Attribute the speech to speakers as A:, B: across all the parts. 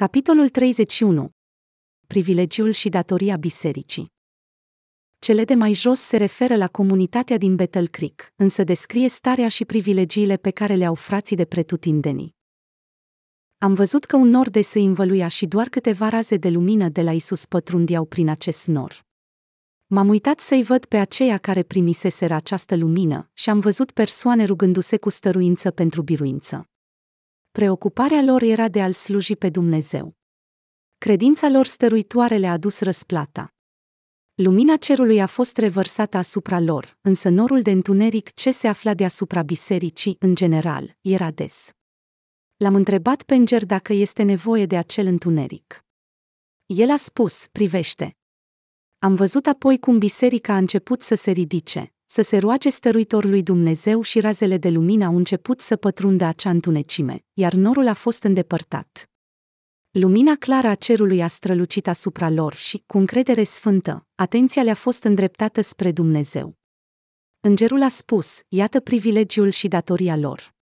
A: Capitolul 31. Privilegiul și datoria bisericii. Cele de mai jos se referă la comunitatea din Battle Creek, însă descrie starea și privilegiile pe care le au frații de pretutindeni. Am văzut că un nor de se învăluia și doar câteva raze de lumină de la Isus pătrundeau prin acest nor. M-am uitat să-i văd pe aceia care primiseseră această lumină și am văzut persoane rugându-se cu stăruință pentru biruință. Preocuparea lor era de a-L sluji pe Dumnezeu. Credința lor stăruitoare le-a adus răsplata. Lumina cerului a fost revărsată asupra lor, însă norul de întuneric ce se afla deasupra bisericii, în general, era des. L-am întrebat pe înger dacă este nevoie de acel întuneric. El a spus, privește. Am văzut apoi cum biserica a început să se ridice, să se roage lui Dumnezeu și razele de lumină au început să pătrundă acea întunecime, iar norul a fost îndepărtat. Lumina clară a cerului a strălucit asupra lor și, cu încredere sfântă, atenția le-a fost îndreptată spre Dumnezeu. Îngerul a spus, iată privilegiul și datoria lor.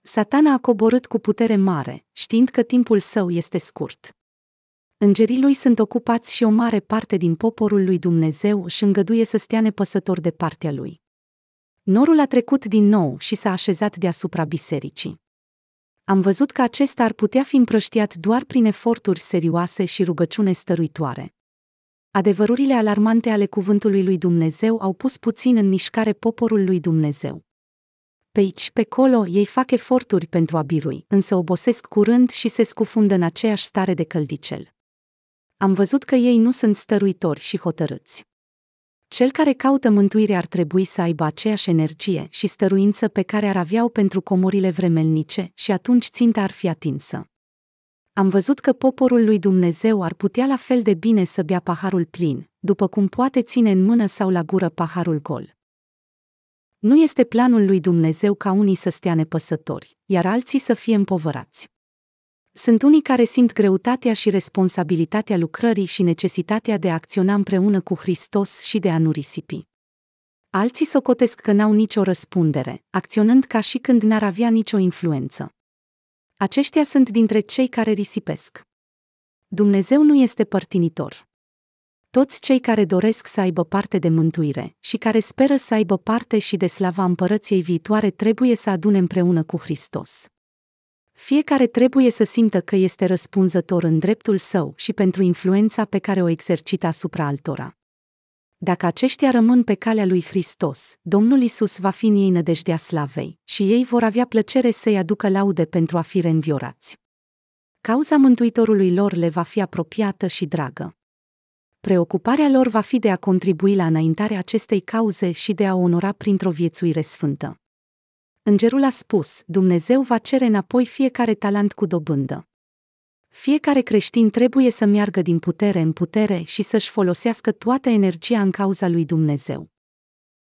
A: Satana a coborât cu putere mare, știind că timpul său este scurt. Îngerii lui sunt ocupați și o mare parte din poporul lui Dumnezeu și îngăduie să stea nepăsător de partea lui. Norul a trecut din nou și s-a așezat deasupra bisericii. Am văzut că acesta ar putea fi împrăștiat doar prin eforturi serioase și rugăciune stăruitoare. Adevărurile alarmante ale cuvântului lui Dumnezeu au pus puțin în mișcare poporul lui Dumnezeu. Pe aici, pe colo, ei fac eforturi pentru a birui, însă obosesc curând și se scufundă în aceeași stare de căldicel am văzut că ei nu sunt stăruitori și hotărâți. Cel care caută mântuire ar trebui să aibă aceeași energie și stăruință pe care ar avea pentru comorile vremelnice și atunci ținta ar fi atinsă. Am văzut că poporul lui Dumnezeu ar putea la fel de bine să bea paharul plin, după cum poate ține în mână sau la gură paharul gol. Nu este planul lui Dumnezeu ca unii să stea nepăsători, iar alții să fie împovărați. Sunt unii care simt greutatea și responsabilitatea lucrării și necesitatea de a acționa împreună cu Hristos și de a nu risipi. Alții socotesc că n-au nicio răspundere, acționând ca și când n-ar avea nicio influență. Aceștia sunt dintre cei care risipesc. Dumnezeu nu este părtinitor. Toți cei care doresc să aibă parte de mântuire și care speră să aibă parte și de slava împărăției viitoare trebuie să adune împreună cu Hristos. Fiecare trebuie să simtă că este răspunzător în dreptul său și pentru influența pe care o exercită asupra altora. Dacă aceștia rămân pe calea lui Hristos, Domnul Isus va fi în ei nădejdea slavei și ei vor avea plăcere să-i aducă laude pentru a fi reînviorați. Cauza Mântuitorului lor le va fi apropiată și dragă. Preocuparea lor va fi de a contribui la înaintarea acestei cauze și de a onora printr-o viețuire sfântă. Îngerul a spus, Dumnezeu va cere înapoi fiecare talent cu dobândă. Fiecare creștin trebuie să meargă din putere în putere și să-și folosească toată energia în cauza lui Dumnezeu.